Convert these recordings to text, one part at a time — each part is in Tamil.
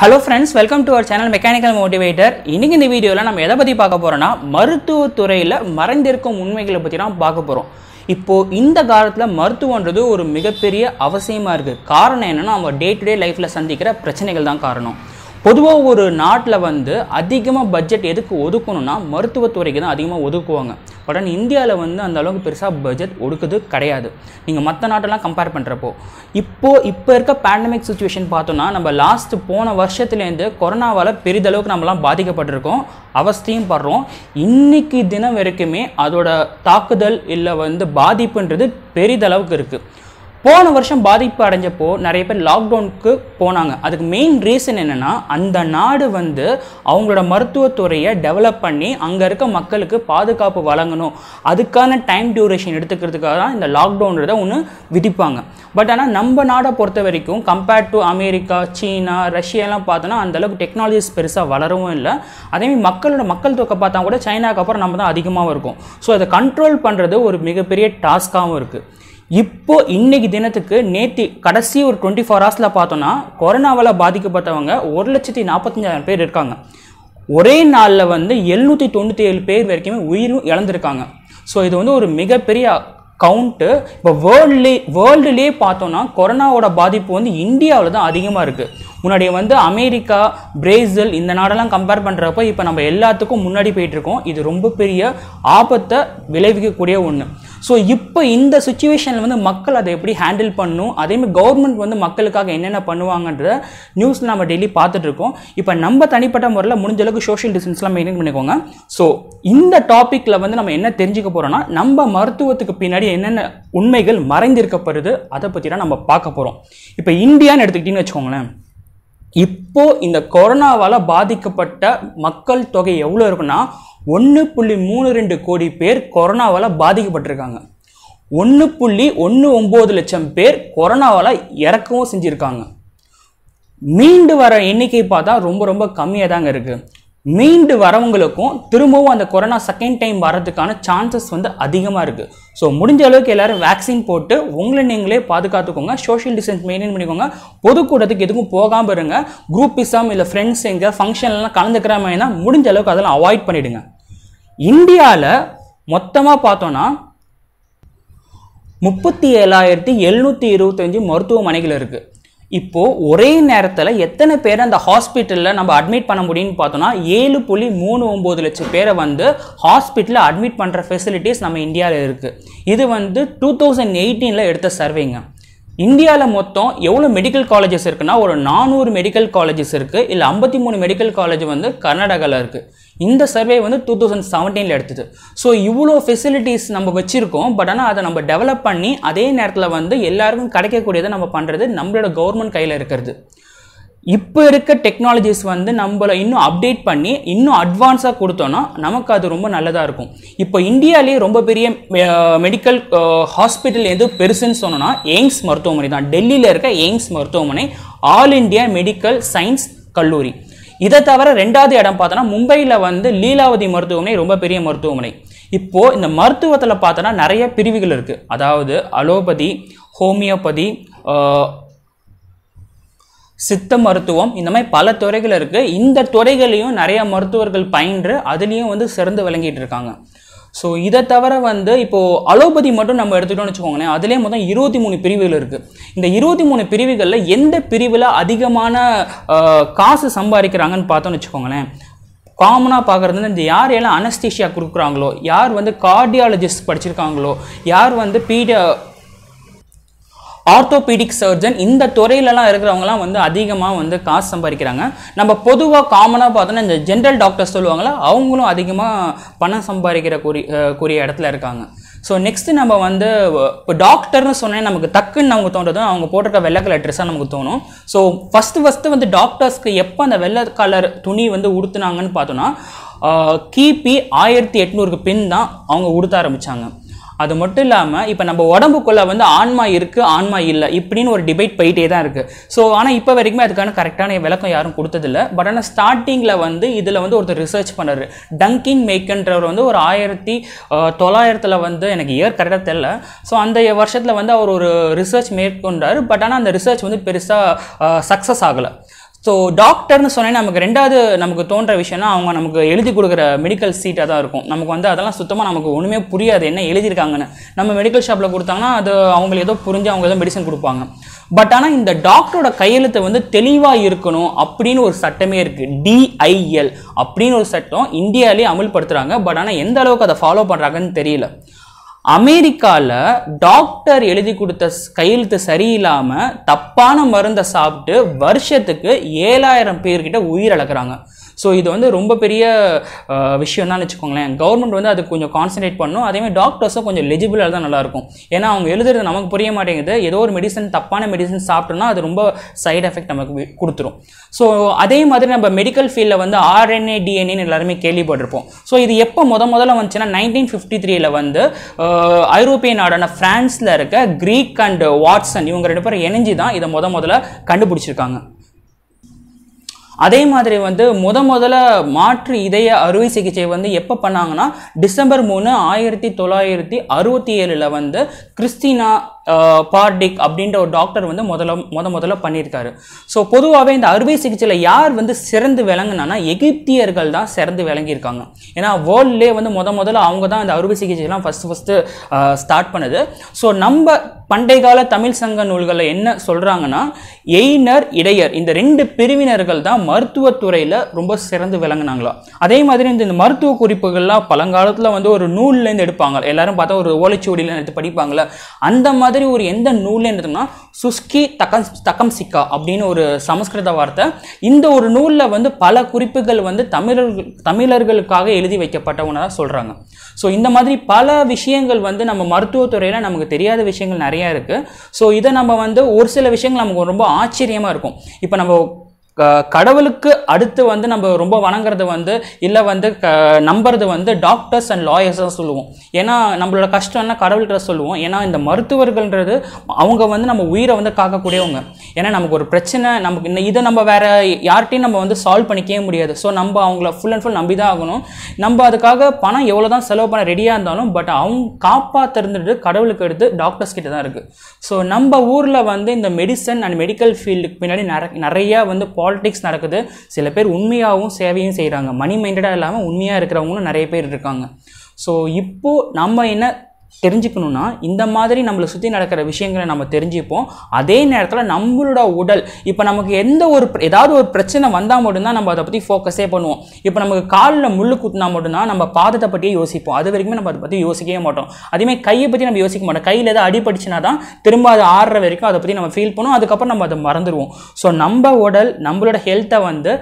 hello friends welcome to our channel mechanical motivator இன்றைக்கி இந்த வீடியோவில் நம்ம எதை பற்றி பார்க்க போகிறோன்னா மருத்துவத்துறையில் மறைந்திருக்கும் உண்மைகளை பற்றி தான் பார்க்க போகிறோம் இப்போது இந்த காலத்தில் மருத்துவன்றது ஒரு மிகப்பெரிய அவசியமாக இருக்குது காரணம் என்னென்னா நம்ம டே டு டே லைஃப்பில் சந்திக்கிற பிரச்சனைகள் தான் காரணம் பொதுவாக ஒரு நாட்டில் வந்து அதிகமாக பட்ஜெட் எதுக்கு ஒதுக்கணும்னா மருத்துவத்துறைக்கு தான் அதிகமாக ஒதுக்குவாங்க பட் ஆனால் இந்தியாவில் வந்து அந்த அளவுக்கு பெருசாக பட்ஜெட் ஒடுக்குது கிடையாது நீங்கள் மற்ற நாட்டெல்லாம் கம்பேர் பண்ணுறப்போ இப்போது இப்போ இருக்க பேண்டமிக் சுச்சுவேஷன் பார்த்தோன்னா நம்ம லாஸ்ட் போன வருஷத்துலேருந்து கொரோனாவால் பெரிதளவுக்கு நம்மலாம் பாதிக்கப்பட்டிருக்கோம் அவஸ்தையும் படுறோம் இன்றைக்கி தினம் வரைக்குமே அதோட தாக்குதல் இல்லை வந்து பாதிப்புன்றது பெரிதளவுக்கு இருக்குது போன வருஷம் பாதிப்பு அடைஞ்சப்போ நிறைய பேர் லாக்டவுனுக்கு போனாங்க அதுக்கு மெயின் ரீசன் என்னென்னா அந்த நாடு வந்து அவங்களோட மருத்துவத்துறையை டெவலப் பண்ணி அங்கே இருக்க மக்களுக்கு பாதுகாப்பு வழங்கணும் அதுக்கான டைம் டியூரேஷன் எடுத்துக்கிறதுக்காக தான் இந்த லாக்டவுன்றத ஒன்று விதிப்பாங்க பட் ஆனால் நம்ம நாடை பொறுத்த வரைக்கும் கம்பேர்ட் டு அமெரிக்கா சீனா ரஷ்யாலாம் பார்த்தோன்னா அந்தளவுக்கு டெக்னாலஜிஸ் பெருசாக வளரவும் இல்லை அதேமாதிரி மக்களோட மக்கள் தொகை பார்த்தா கூட சைனாக்கு அப்புறம் நம்ம தான் அதிகமாகவும் இருக்கும் ஸோ அதை கண்ட்ரோல் பண்ணுறது ஒரு மிகப்பெரிய டாஸ்க்காகவும் இருக்குது இப்போ இன்னைக்கு தினத்துக்கு நேத்தி கடைசி ஒரு டுவெண்ட்டி ஃபோர் ஹவர்ஸில் பார்த்தோன்னா கொரோனாவால் பாதிக்கப்பட்டவங்க ஒரு லட்சத்தி நாற்பத்தஞ்சாயிரம் பேர் இருக்காங்க ஒரே நாளில் வந்து எழுநூற்றி தொண்ணூற்றி ஏழு பேர் வரைக்குமே உயிரும் இழந்திருக்காங்க ஸோ இது வந்து ஒரு மிகப்பெரிய கவுண்ட்டு இப்போ வேர்ல்ட்லே வேர்ல்டுலேயே பார்த்தோன்னா கொரோனாவோட பாதிப்பு வந்து இந்தியாவில் தான் அதிகமாக இருக்குது முன்னாடி வந்து அமெரிக்கா பிரேசில் இந்த நாடெல்லாம் கம்பேர் பண்ணுறப்ப இப்போ நம்ம எல்லாத்துக்கும் முன்னாடி போயிட்டுருக்கோம் இது ரொம்ப பெரிய ஆபத்தை விளைவிக்கக்கூடிய ஒன்று ஸோ இப்போ இந்த சுச்சுவேஷனில் வந்து மக்கள் அதை எப்படி ஹேண்டில் பண்ணும் அதேமாதிரி கவர்மெண்ட் வந்து மக்களுக்காக என்னென்ன பண்ணுவாங்கன்றத நியூஸ் நம்ம டெய்லி பார்த்துட்ருக்கோம் இப்போ நம்ம தனிப்பட்ட முறையில் முடிஞ்ச அளவுக்கு சோஷியல் டிஸ்டன்ஸ்லாம் மெயின்டைன் பண்ணிக்கோங்க ஸோ இந்த டாப்பிக்கில் வந்து நம்ம என்ன தெரிஞ்சுக்க போகிறோம்னா நம்ம மருத்துவத்துக்கு பின்னாடி என்னென்ன உண்மைகள் மறைந்திருக்கப்படுது அதை பற்றி தான் நம்ம பார்க்க போகிறோம் இப்போ இந்தியான்னு எடுத்துக்கிட்டிங்கன்னு வச்சுக்கோங்களேன் இப்போ இந்த கொரோனாவால் பாதிக்கப்பட்ட மக்கள் தொகை எவ்வளோ இருக்குன்னா ஒன்று புள்ளி மூணு ரெண்டு கோடி பேர் கொரோனாவால் பாதிக்கப்பட்டிருக்காங்க ஒன்று புள்ளி ஒன்று ஒம்பது லட்சம் பேர் கொரோனாவால் இறக்கவும் செஞ்சுருக்காங்க மீண்டு வர எண்ணிக்கை பார்த்தா ரொம்ப ரொம்ப கம்மியாக தாங்க இருக்குது மீண்டு வரவங்களுக்கும் திரும்பவும் அந்த கொரோனா செகண்ட் டைம் வர்றதுக்கான சான்சஸ் வந்து அதிகமாக இருக்குது ஸோ முடிஞ்ச அளவுக்கு எல்லோரும் வேக்சின் போட்டு உங்களை நீங்களே பாதுகாத்துக்கோங்க சோஷியல் டிஸ்டன்ஸ் மெயின்டைன் பண்ணிக்கோங்க பொதுக்கூட்டத்துக்கு எதுக்கும் போகாமல் இருங்க குரூப்பிசம் இல்லை ஃப்ரெண்ட்ஸ் எங்கே ஃபங்க்ஷன்லாம் கலந்துக்கிற தான் முடிஞ்ச அளவுக்கு அதெல்லாம் அவாய்ட் பண்ணிவிடுங்க இந்தியாவில் மொத்தமாக பார்த்தோன்னா முப்பத்தி ஏழாயிரத்தி எழுநூற்றி இருபத்தஞ்சி மருத்துவமனைகள் இருக்குது இப்போது ஒரே நேரத்தில் எத்தனை பேர் அந்த ஹாஸ்பிட்டலில் நம்ம அட்மிட் பண்ண முடியும்னு பார்த்தோன்னா ஏழு புள்ளி மூணு ஒம்பது லட்சம் பேரை வந்து ஹாஸ்பிட்டலில் அட்மிட் பண்ணுற ஃபெசிலிட்டிஸ் நம்ம இந்தியாவில் இருக்குது இது வந்து டூ தௌசண்ட் எயிட்டீனில் எடுத்த சர்வேங்க இந்தியாவில் மொத்தம் எவ்வளோ மெடிக்கல் காலேஜஸ் இருக்குன்னா ஒரு நானூறு மெடிக்கல் காலேஜஸ் இருக்குது இல்லை ஐம்பத்தி மூணு மெடிக்கல் காலேஜ் வந்து கர்நாடகாவில் இருக்குது இந்த சர்வே வந்து டூ தௌசண்ட் செவன்டீனில் எடுத்தது ஸோ இவ்வளோ ஃபெசிலிட்டிஸ் நம்ம வச்சுருக்கோம் பட் ஆனால் அதை நம்ம டெவலப் பண்ணி அதே நேரத்தில் வந்து எல்லாருக்கும் கிடைக்கக்கூடியதை நம்ம பண்ணுறது நம்மளோட கவர்மெண்ட் கையில் இருக்கிறது இப்போ இருக்க டெக்னாலஜிஸ் வந்து நம்மளை இன்னும் அப்டேட் பண்ணி இன்னும் அட்வான்ஸாக கொடுத்தோன்னா நமக்கு அது ரொம்ப நல்லதாக இருக்கும் இப்போ இந்தியாவிலேயே ரொம்ப பெரிய மெடிக்கல் ஹாஸ்பிட்டல் எது பெருசுன்னு சொன்னோன்னா எய்ம்ஸ் மருத்துவமனை தான் டெல்லியில் இருக்க எய்ம்ஸ் மருத்துவமனை ஆல் இண்டியா மெடிக்கல் சயின்ஸ் கல்லூரி இதை தவிர ரெண்டாவது இடம் பார்த்தோன்னா மும்பையில் வந்து லீலாவதி மருத்துவமனை ரொம்ப பெரிய மருத்துவமனை இப்போது இந்த மருத்துவத்தில் பார்த்தோன்னா நிறைய பிரிவுகள் இருக்குது அதாவது அலோபதி ஹோமியோபதி சித்த மருத்துவம் இந்த மாதிரி பல துறைகள் இருக்குது இந்த துறைகளையும் நிறைய மருத்துவர்கள் பயின்று அதுலேயும் வந்து சிறந்து விளங்கிட்டு இருக்காங்க ஸோ இதை தவிர வந்து இப்போது அலோபதி மட்டும் நம்ம எடுத்துட்டோம்னு வச்சுக்கோங்களேன் அதுலேயே மொத்தம் இருபத்தி மூணு பிரிவுகள் இருக்குது இந்த இருபத்தி மூணு பிரிவுகளில் எந்த பிரிவில் அதிகமான காசு சம்பாதிக்கிறாங்கன்னு பார்த்தோம்னு வச்சுக்கோங்களேன் காமனாக பார்க்குறது இந்த யார் எல்லாம் அனஸ்தீஷியா கொடுக்குறாங்களோ யார் வந்து கார்டியாலஜிஸ்ட் படிச்சிருக்காங்களோ யார் வந்து பீடியா ஆர்த்தோபீடிக் சர்ஜன் இந்த துறையிலலாம் இருக்கிறவங்கலாம் வந்து அதிகமாக வந்து காசு சம்பாதிக்கிறாங்க நம்ம பொதுவாக காமனாக பார்த்தோன்னா இந்த ஜென்ரல் டாக்டர்ஸ் சொல்லுவாங்களா அவங்களும் அதிகமாக பணம் சம்பாதிக்கிற கூறி கூறிய இடத்துல இருக்காங்க ஸோ நெக்ஸ்ட்டு நம்ம வந்து இப்போ டாக்டர்னு சொன்னேன் நமக்கு டக்குன்னு அவங்க தோன்றதும் அவங்க போட்டிருக்க வெள்ளை கலர் ட்ரெஸ்ஸாக நமக்கு தோணும் ஸோ ஃபஸ்ட்டு ஃபஸ்ட்டு வந்து டாக்டர்ஸ்க்கு எப்போ அந்த வெள்ளை கலர் துணி வந்து உடுத்துனாங்கன்னு பார்த்தோன்னா கிபி ஆயிரத்தி எட்நூறுக்கு பின் தான் அவங்க உடுத்த ஆரம்பித்தாங்க அது மட்டும் இல்லாமல் இப்போ நம்ம உடம்புக்குள்ளே வந்து ஆன்மா இருக்குது ஆன்மா இல்லை இப்படின்னு ஒரு டிபேட் போயிட்டே தான் இருக்குது ஸோ ஆனால் இப்போ வரைக்குமே அதுக்கான கரெக்டான விளக்கம் யாரும் கொடுத்ததில்ல பட் ஆனால் ஸ்டார்டிங்கில் வந்து இதில் வந்து ஒருத்தர் ரிசர்ச் பண்ணார் டங்கின் மேக்கன்றவர் வந்து ஒரு ஆயிரத்தி தொள்ளாயிரத்தில் வந்து எனக்கு இயர் கரெக்டாக தெரில ஸோ அந்த வருஷத்தில் வந்து அவர் ஒரு ரிசர்ச் மேற்கொண்டார் பட் ஆனால் அந்த ரிசர்ச் வந்து பெருசாக சக்ஸஸ் ஆகலை ஸோ டாக்டர்னு சொன்னே நமக்கு ரெண்டாவது நமக்கு தோன்ற விஷயம்னா அவங்க நமக்கு எழுதி கொடுக்குற மெடிக்கல் சீட்டாக தான் இருக்கும் நமக்கு வந்து அதெல்லாம் சுத்தமாக நமக்கு ஒன்றுமே புரியாது என்ன எழுதியிருக்காங்கன்னு நம்ம மெடிக்கல் ஷாப்பில் கொடுத்தாங்கன்னா அது அவங்களுக்கு ஏதோ புரிஞ்சு அவங்க ஏதோ மெடிசன் கொடுப்பாங்க பட் ஆனால் இந்த டாக்டரோட கையெழுத்து வந்து தெளிவாக இருக்கணும் அப்படின்னு ஒரு சட்டமே இருக்குது டிஐஎல் அப்படின்னு ஒரு சட்டம் இந்தியாவிலேயே அமல்படுத்துகிறாங்க பட் ஆனால் எந்த அளவுக்கு அதை ஃபாலோ பண்ணுறாங்கன்னு தெரியல அமெரிக்காவில் டாக்டர் எழுதி கொடுத்த கையெழுத்து சரியில்லாமல் தப்பான மருந்தை சாப்பிட்டு வருஷத்துக்கு ஏழாயிரம் பேர்கிட்ட உயிர் அளக்குறாங்க ஸோ இது வந்து ரொம்ப பெரிய விஷயம் தான் வச்சுக்கோங்களேன் கவர்மெண்ட் வந்து அதுக்கு கொஞ்சம் கான்சன்ட்ரேட் பண்ணும் அதேமாதிரி டாக்டர்ஸும் கொஞ்சம் லெஜிபிளாக தான் நல்லாயிருக்கும் ஏன்னா அவங்க எழுதுறது நமக்கு புரிய மாட்டேங்குது ஏதோ ஒரு மெடிசன் தப்பான மெடிசன் சாப்பிட்டோன்னா அது ரொம்ப சைட் எஃபெக்ட் நமக்கு கொடுத்துரும் ஸோ அதே மாதிரி நம்ம மெடிக்கல் ஃபீல்டில் வந்து ஆர்என்ஏ டிஎன்ஏன்னு எல்லாருமே கேள்விப்பட்டிருப்போம் ஸோ இது எப்போ முத முதல்ல வந்துச்சுன்னா நைன்டீன் ஃபிஃப்டி த்ரீல வந்து ஐரோப்பிய நாடான ஃப்ரான்ஸில் இருக்க க்ரீக் அண்ட் வாட்ஸன் இவங்க ரெண்டு பேரும் இணைஞ்சு தான் இதை முத முதல்ல கண்டுபிடிச்சிருக்காங்க அதே மாதிரி வந்து முத முதல்ல மாற்று இதய அறுவை சிகிச்சை வந்து எப்போ பண்ணாங்கன்னா டிசம்பர் மூணு ஆயிரத்தி தொள்ளாயிரத்தி அறுபத்தி ஏழில் வந்து கிறிஸ்டினா பார்டிக் அப்படின்ற ஒரு டாக்டர் வந்து முதல்ல முத முதல்ல பண்ணியிருக்காரு ஸோ பொதுவாகவே இந்த அறுவை சிகிச்சையில் யார் வந்து சிறந்து விளங்குனானா எகிப்தியர்கள் தான் சிறந்து விளங்கியிருக்காங்க ஏன்னா வேர்ல்ட்லேயே வந்து முத முதல்ல அவங்க தான் இந்த அறுவை சிகிச்சைலாம் ஃபஸ்ட்டு ஃபஸ்ட்டு ஸ்டார்ட் பண்ணுது ஸோ நம்ம பண்டைய கால தமிழ் சங்க நூல்களில் என்ன சொல்கிறாங்கன்னா எய்னர் இடையர் இந்த ரெண்டு பிரிவினர்கள் தான் மருத்துவத்துறையில் ரொம்ப சிறந்து விளங்கினாங்களா அதே மாதிரி இந்த மருத்துவ குறிப்புகள்லாம் பழங்காலத்தில் வந்து ஒரு நூல்லேருந்து எடுப்பாங்க எல்லாரும் பார்த்தா ஒரு ஓலைச்சுவடியில் எடுத்து படிப்பாங்களே அந்த மாதிரி ஒரு எந்த நூல்லேருந்து எடுத்தோம்னா சுஸ்கி தக்கம் தக்கம் சிக்கா அப்படின்னு ஒரு சமஸ்கிருத வார்த்தை இந்த ஒரு நூலில் வந்து பல குறிப்புகள் வந்து தமிழர்கள் தமிழர்களுக்காக எழுதி வைக்கப்பட்ட தான் சொல்கிறாங்க ஸோ இந்த மாதிரி பல விஷயங்கள் வந்து நம்ம மருத்துவத்துறையில் நமக்கு தெரியாத விஷயங்கள் நிறையா இருக்குது ஸோ இதை நம்ம வந்து ஒரு சில விஷயங்கள் நமக்கு ரொம்ப ஆச்சரியமாக இருக்கும் இப்போ நம்ம கடவுளுக்கு அடுத்து வந்து நம்ம ரொம்ப வணங்குறது வந்து இல்லை வந்து க நம்புறது வந்து டாக்டர்ஸ் அண்ட் லாயர்ஸ் தான் சொல்லுவோம் ஏன்னா நம்மளோட கஷ்டம்னா கடவுள்கிட்ட சொல்லுவோம் ஏன்னா இந்த மருத்துவர்கள்ன்றது அவங்க வந்து நம்ம உயிரை வந்து காக்கக்கூடியவங்க ஏன்னா நமக்கு ஒரு பிரச்சனை நமக்கு இன்னும் இதை நம்ம வேறு யார்கிட்டையும் நம்ம வந்து சால்வ் பண்ணிக்கவே முடியாது ஸோ நம்ம அவங்கள ஃபுல் அண்ட் ஃபுல் நம்பி தான் ஆகணும் நம்ம அதுக்காக பணம் எவ்வளோ தான் செலவு பண்ண ரெடியாக இருந்தாலும் பட் அவங்க காப்பாற்றுறது கடவுளுக்கு எடுத்து டாக்டர்ஸ் கிட்ட தான் இருக்குது ஸோ நம்ம ஊரில் வந்து இந்த மெடிசன் அண்ட் மெடிக்கல் ஃபீல்டுக்கு பின்னாடி நிறையா வந்து பாலிடிக்ஸ் நடக்குது சில பேர் உண்மையாகவும் சேவையும் செய்கிறாங்க மணி மைண்டடாக இல்லாமல் உண்மையாக இருக்கிறவங்களும் நிறைய பேர் இருக்காங்க ஸோ இப்போது நம்ம என்ன தெரிஞ்சுக்கணுன்னா இந்த மாதிரி நம்மளை சுற்றி நடக்கிற விஷயங்களை நம்ம தெரிஞ்சுப்போம் அதே நேரத்தில் நம்மளோட உடல் இப்போ நமக்கு எந்த ஒரு ஏதாவது ஒரு பிரச்சனை வந்தால் மட்டும்தான் நம்ம அதை பற்றி ஃபோக்கஸே பண்ணுவோம் இப்போ நமக்கு காலில் முள் குத்துனா மட்டும்தான் நம்ம பாதத்தை பற்றியே யோசிப்போம் அது வரைக்குமே நம்ம அதை பற்றி யோசிக்கவே மாட்டோம் அதேமாதிரி கையை பற்றி நம்ம யோசிக்க மாட்டோம் கையில் எதாவது அடிபட்டுச்சுனா தான் திரும்ப அது ஆடுற வரைக்கும் அதை பற்றி நம்ம ஃபீல் பண்ணுவோம் அதுக்கப்புறம் நம்ம அதை மறந்துடுவோம் ஸோ நம்ம உடல் நம்மளோட ஹெல்த்தை வந்து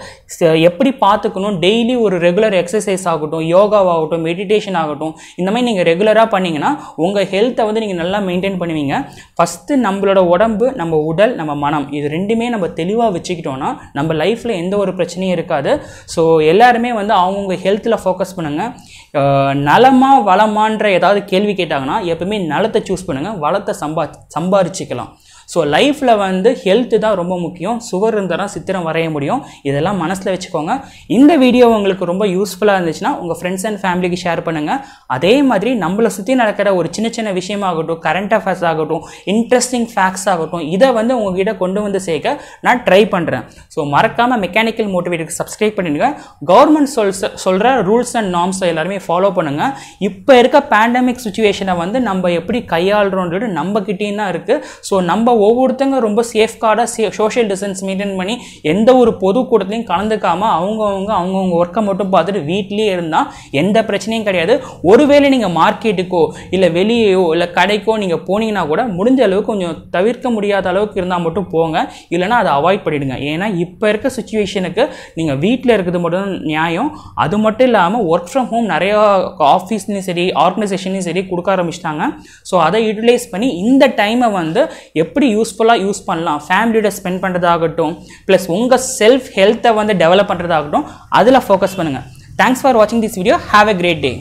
எப்படி பார்த்துக்கணும் டெய்லி ஒரு ரெகுலர் எக்ஸசைஸ் ஆகட்டும் யோகாவாகட்டும் மெடிடேஷன் ஆகட்டும் இந்த மாதிரி நீங்கள் ரெகுலராக பண்ணிங்கன்னா உங்கள் ஹெல்த்தை வந்து நீங்கள் நல்லா மெயின்டைன் பண்ணுவீங்க ஃபஸ்ட்டு நம்மளோட உடம்பு நம்ம உடல் நம்ம மனம் இது ரெண்டுமே நம்ம தெளிவாக வச்சுக்கிட்டோன்னா நம்ம லைஃப்பில் எந்த ஒரு பிரச்சனையும் இருக்காது ஸோ எல்லாருமே வந்து அவங்கவுங்க ஹெல்த்தில் ஃபோக்கஸ் பண்ணுங்கள் நலமாக வளமான்ற ஏதாவது கேள்வி கேட்டாங்கன்னா எப்பவுமே நலத்தை சூஸ் பண்ணுங்கள் வளத்தை சம்பா சம்பாரிச்சிக்கலாம் ஸோ லைஃப்பில் வந்து ஹெல்த்து தான் ரொம்ப முக்கியம் சுகர் இருந்தால் தான் சித்திரம் வரைய முடியும் இதெல்லாம் மனசில் வச்சுக்கோங்க இந்த வீடியோ உங்களுக்கு ரொம்ப யூஸ்ஃபுல்லாக இருந்துச்சுன்னா உங்கள் ஃப்ரெண்ட்ஸ் அண்ட் ஃபேமிலிக்கு ஷேர் பண்ணுங்கள் அதே மாதிரி நம்மளை சுற்றி நடக்கிற ஒரு சின்ன சின்ன விஷயமாகட்டும் கரண்ட் அஃபேர்ஸ் ஆகட்டும் இன்ட்ரெஸ்டிங் ஃபேக்ட்ஸ் ஆகட்டும் இதை வந்து உங்ககிட்ட கொண்டு வந்து சேர்க்க நான் ட்ரை பண்ணுறேன் ஸோ மறக்காமல் மெக்கானிக்கல் மோட்டிவேட்டுக்கு சப்ஸ்கிரைப் பண்ணிடுங்க கவர்மெண்ட் சொல் சொல்கிற ரூல்ஸ் அண்ட் நார்ம்ஸ் எல்லாருமே ஃபாலோ பண்ணுங்கள் இப்போ இருக்க பேண்டமிக் சுச்சுவேஷனை வந்து நம்ம எப்படி கையாளுறோன்றது நம்மக்கிட்டேயும் தான் இருக்குது ஸோ நம்ம ஒவ்வொருத்தங்க ரொம்ப சேஃப்கார்டாக சே சோஷியல் டிஸ்டன்ஸ் மெயின்டைன் பண்ணி எந்த ஒரு பொதுக்கூட்டத்தையும் கலந்துக்காமல் அவங்கவுங்க அவங்கவுங்க ஒர்க்கை மட்டும் பார்த்துட்டு வீட்லேயே இருந்தால் எந்த பிரச்சனையும் கிடையாது ஒருவேளை நீங்கள் மார்க்கெட்டுக்கோ இல்லை வெளியேயோ இல்லை கடைக்கோ நீங்கள் போனீங்கன்னா கூட முடிஞ்ச அளவுக்கு கொஞ்சம் தவிர்க்க முடியாத அளவுக்கு இருந்தால் மட்டும் போங்க இல்லைனா அதை அவாய்ட் பண்ணிவிடுங்க ஏன்னா இப்போ இருக்க சுச்சுவேஷனுக்கு நீங்கள் வீட்டில் இருக்கிறது மட்டும் நியாயம் அது மட்டும் இல்லாமல் ஒர்க் ஃப்ரம் ஹோம் நிறையா ஆஃபீஸ்லையும் சரி ஆர்கனைசேஷன்லையும் சரி கொடுக்க ஆரம்பிச்சிட்டாங்க ஸோ அதை யூட்டிலைஸ் பண்ணி இந்த டைமை வந்து எப்படி எப்படி யூஸ்ஃபுல்லாக யூஸ் பண்ணலாம் ஃபேமிலியோட ஸ்பெண்ட் பண்ணுறதாகட்டும் ப்ளஸ் உங்கள் செல்ஃப் ஹெல்த்தை வந்து டெவலப் பண்ணுறதாகட்டும் அதில் ஃபோக்கஸ் பண்ணுங்கள் தேங்க்ஸ் ஃபார் வாட்சிங் this video have a great day